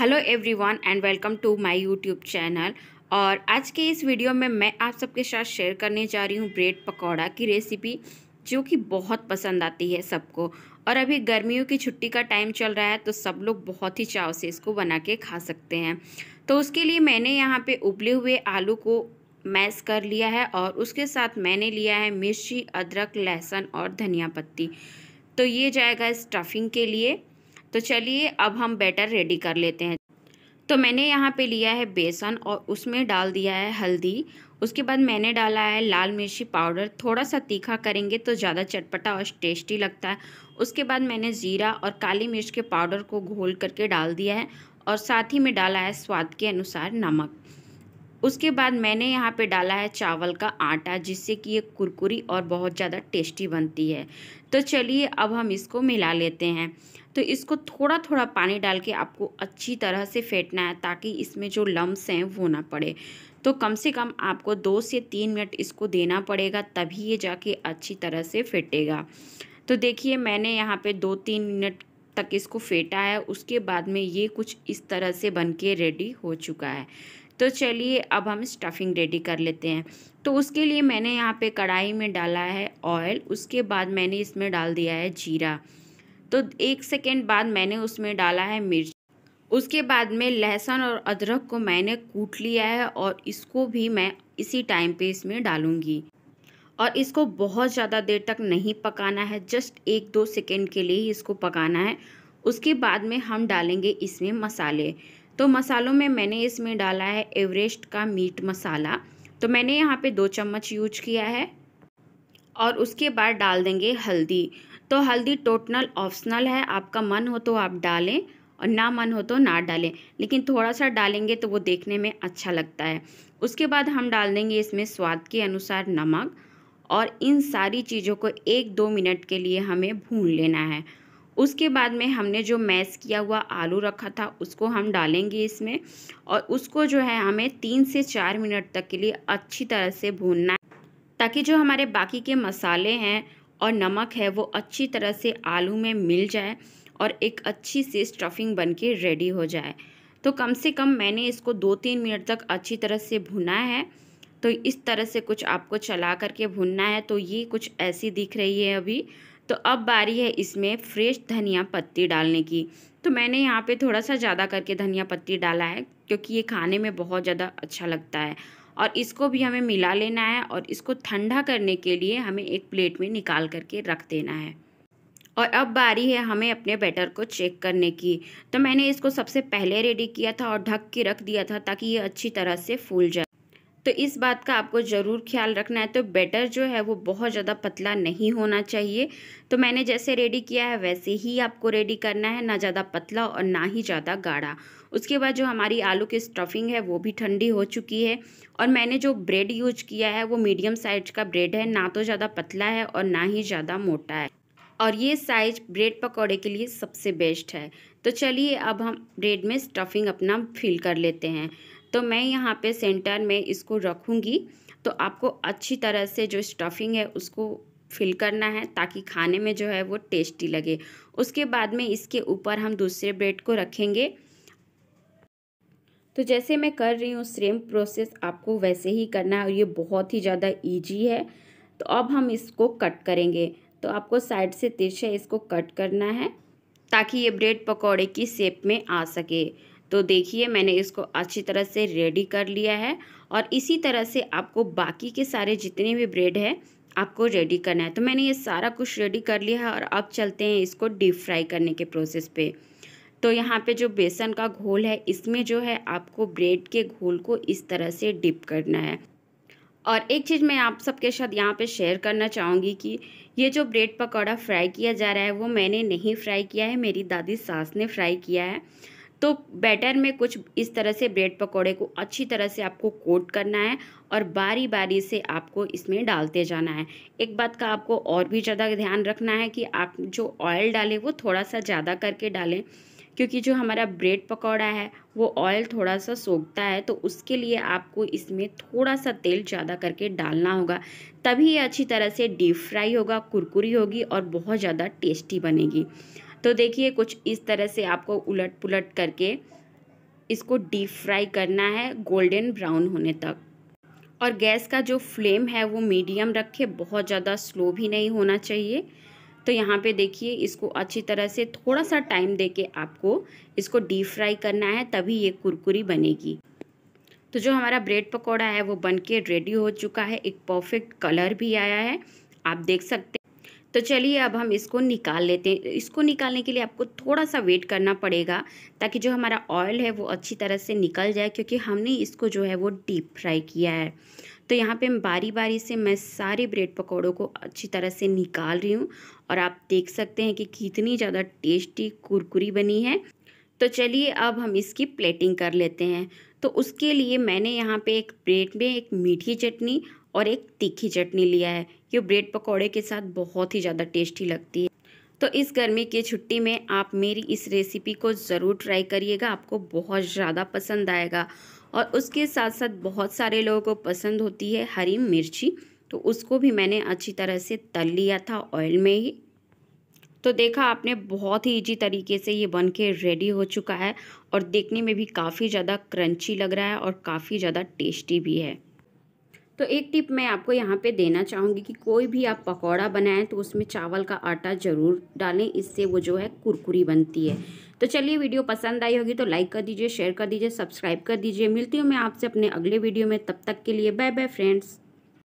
hello everyone and welcome to my YouTube channel और आज के इस वीडियो में मैं आप सबके साथ शेयर करने जा रही हूँ ब्रेड पकौड़ा की रेसिपी जो कि बहुत पसंद आती है सबको और अभी गर्मियों की छुट्टी का टाइम चल रहा है तो सब लोग बहुत ही चाव से इसको बना के खा सकते हैं तो उसके लिए मैंने यहाँ पर उबले हुए आलू को मैस कर लिया है और उसके साथ मैंने लिया है मिर्ची अदरक लहसुन और धनिया पत्ती तो ये जाएगा स्टफिंग के लिए तो चलिए अब हम बैटर रेडी कर लेते हैं तो मैंने यहाँ पे लिया है बेसन और उसमें डाल दिया है हल्दी उसके बाद मैंने डाला है लाल मिर्ची पाउडर थोड़ा सा तीखा करेंगे तो ज़्यादा चटपटा और टेस्टी लगता है उसके बाद मैंने ज़ीरा और काली मिर्च के पाउडर को घोल करके डाल दिया है और साथ ही में डाला है स्वाद के अनुसार नमक उसके बाद मैंने यहाँ पे डाला है चावल का आटा जिससे कि ये कुरकुरी और बहुत ज़्यादा टेस्टी बनती है तो चलिए अब हम इसको मिला लेते हैं तो इसको थोड़ा थोड़ा पानी डाल के आपको अच्छी तरह से फेंटना है ताकि इसमें जो लम्ब्स हैं वो ना पड़े तो कम से कम आपको दो से तीन मिनट इसको देना पड़ेगा तभी ये जाके अच्छी तरह से फेंटेगा तो देखिए मैंने यहाँ पे दो तीन मिनट तक इसको फेंटा है उसके बाद में ये कुछ इस तरह से बन के रेडी हो चुका है तो चलिए अब हम स्टफिंग रेडी कर लेते हैं तो उसके लिए मैंने यहाँ पे कढ़ाई में डाला है ऑयल उसके बाद मैंने इसमें डाल दिया है जीरा तो एक सेकेंड बाद मैंने उसमें डाला है मिर्च उसके बाद में लहसुन और अदरक को मैंने कूट लिया है और इसको भी मैं इसी टाइम पे इसमें डालूंगी और इसको बहुत ज़्यादा देर तक नहीं पकाना है जस्ट एक दो सेकेंड के लिए ही इसको पकाना है उसके बाद में हम डालेंगे इसमें मसाले तो मसालों में मैंने इसमें डाला है एवरेस्ट का मीट मसाला तो मैंने यहाँ पे दो चम्मच यूज किया है और उसके बाद डाल देंगे हल्दी तो हल्दी टोटनल ऑप्शनल है आपका मन हो तो आप डालें और ना मन हो तो ना डालें लेकिन थोड़ा सा डालेंगे तो वो देखने में अच्छा लगता है उसके बाद हम डाल देंगे इसमें स्वाद के अनुसार नमक और इन सारी चीज़ों को एक दो मिनट के लिए हमें भून लेना है उसके बाद में हमने जो मैश किया हुआ आलू रखा था उसको हम डालेंगे इसमें और उसको जो है हमें तीन से चार मिनट तक के लिए अच्छी तरह से भूनना है ताकि जो हमारे बाकी के मसाले हैं और नमक है वो अच्छी तरह से आलू में मिल जाए और एक अच्छी सी स्टफिंग बन के रेडी हो जाए तो कम से कम मैंने इसको दो तीन मिनट तक अच्छी तरह से भुना है तो इस तरह से कुछ आपको चला करके भुनना है तो ये कुछ ऐसी दिख रही है अभी तो अब बारी है इसमें फ्रेश धनिया पत्ती डालने की तो मैंने यहाँ पे थोड़ा सा ज़्यादा करके धनिया पत्ती डाला है क्योंकि ये खाने में बहुत ज़्यादा अच्छा लगता है और इसको भी हमें मिला लेना है और इसको ठंडा करने के लिए हमें एक प्लेट में निकाल करके रख देना है और अब बारी है हमें अपने बैटर को चेक करने की तो मैंने इसको सबसे पहले रेडी किया था और ढक के रख दिया था ताकि ये अच्छी तरह से फूल जाए तो इस बात का आपको ज़रूर ख्याल रखना है तो बैटर जो है वो बहुत ज़्यादा पतला नहीं होना चाहिए तो मैंने जैसे रेडी किया है वैसे ही आपको रेडी करना है ना ज़्यादा पतला और ना ही ज़्यादा गाढ़ा उसके बाद जो हमारी आलू की स्टफिंग है वो भी ठंडी हो चुकी है और मैंने जो ब्रेड यूज किया है वो मीडियम साइज का ब्रेड है ना तो ज़्यादा पतला है और ना ही ज़्यादा मोटा है और ये साइज ब्रेड पकौड़े के लिए सबसे बेस्ट है तो चलिए अब हम ब्रेड में स्टफिंग अपना फिल कर लेते हैं तो मैं यहाँ पे सेंटर में इसको रखूँगी तो आपको अच्छी तरह से जो स्टफिंग है उसको फिल करना है ताकि खाने में जो है वो टेस्टी लगे उसके बाद में इसके ऊपर हम दूसरे ब्रेड को रखेंगे तो जैसे मैं कर रही हूँ सेम प्रोसेस आपको वैसे ही करना है और ये बहुत ही ज़्यादा ईजी है तो अब हम इसको कट करेंगे तो आपको साइड से तिरछे इसको कट करना है ताकि ये ब्रेड पकौड़े की शेप में आ सके तो देखिए मैंने इसको अच्छी तरह से रेडी कर लिया है और इसी तरह से आपको बाकी के सारे जितने भी ब्रेड है आपको रेडी करना है तो मैंने ये सारा कुछ रेडी कर लिया है और अब चलते हैं इसको डीप फ्राई करने के प्रोसेस पे तो यहाँ पे जो बेसन का घोल है इसमें जो है आपको ब्रेड के घोल को इस तरह से डिप करना है और एक चीज़ मैं आप सबके साथ यहाँ पे शेयर करना चाहूँगी कि ये जो ब्रेड पकौड़ा फ्राई किया जा रहा है वो मैंने नहीं फ्राई किया है मेरी दादी सास ने फ्राई किया है तो बैटर में कुछ इस तरह से ब्रेड पकौड़े को अच्छी तरह से आपको कोट करना है और बारी बारी से आपको इसमें डालते जाना है एक बात का आपको और भी ज़्यादा ध्यान रखना है कि आप जो ऑयल डालें वो थोड़ा सा ज़्यादा करके डालें क्योंकि जो हमारा ब्रेड पकौड़ा है वो ऑयल थोड़ा सा सोखता है तो उसके लिए आपको इसमें थोड़ा सा तेल ज़्यादा करके डालना होगा तभी ये अच्छी तरह से डीप फ्राई होगा कुरकुरी होगी और बहुत ज़्यादा टेस्टी बनेगी तो देखिए कुछ इस तरह से आपको उलट पुलट करके इसको डीप फ्राई करना है गोल्डन ब्राउन होने तक और गैस का जो फ्लेम है वो मीडियम रखे बहुत ज़्यादा स्लो भी नहीं होना चाहिए तो यहाँ पे देखिए इसको अच्छी तरह से थोड़ा सा टाइम देके आपको इसको डीप फ्राई करना है तभी ये कुरकुरी बनेगी तो जो हमारा ब्रेड पकौड़ा है वो बन के रेडी हो चुका है एक परफेक्ट कलर भी आया है आप देख सकते तो चलिए अब हम इसको निकाल लेते हैं इसको निकालने के लिए आपको थोड़ा सा वेट करना पड़ेगा ताकि जो हमारा ऑयल है वो अच्छी तरह से निकल जाए क्योंकि हमने इसको जो है वो डीप फ्राई किया है तो यहाँ पे बारी बारी से मैं सारे ब्रेड पकौड़ों को अच्छी तरह से निकाल रही हूँ और आप देख सकते हैं कि कितनी ज़्यादा टेस्टी कुरकुरी बनी है तो चलिए अब हम इसकी प्लेटिंग कर लेते हैं तो उसके लिए मैंने यहाँ पे एक प्लेट में एक मीठी चटनी और एक तीखी चटनी लिया है ये ब्रेड पकौड़े के साथ बहुत ही ज़्यादा टेस्टी लगती है तो इस गर्मी की छुट्टी में आप मेरी इस रेसिपी को ज़रूर ट्राई करिएगा आपको बहुत ज़्यादा पसंद आएगा और उसके साथ साथ बहुत सारे लोगों को पसंद होती है हरी मिर्ची तो उसको भी मैंने अच्छी तरह से तल लिया था ऑयल में ही तो देखा आपने बहुत ही इजी तरीके से ये बन के रेडी हो चुका है और देखने में भी काफ़ी ज़्यादा क्रंची लग रहा है और काफ़ी ज़्यादा टेस्टी भी है तो एक टिप मैं आपको यहाँ पे देना चाहूँगी कि कोई भी आप पकौड़ा बनाएं तो उसमें चावल का आटा ज़रूर डालें इससे वो जो है कुरकुरी बनती है तो चलिए वीडियो पसंद आई होगी तो लाइक कर दीजिए शेयर कर दीजिए सब्सक्राइब कर दीजिए मिलती हूँ मैं आपसे अपने अगले वीडियो में तब तक के लिए बाय बाय फ्रेंड्स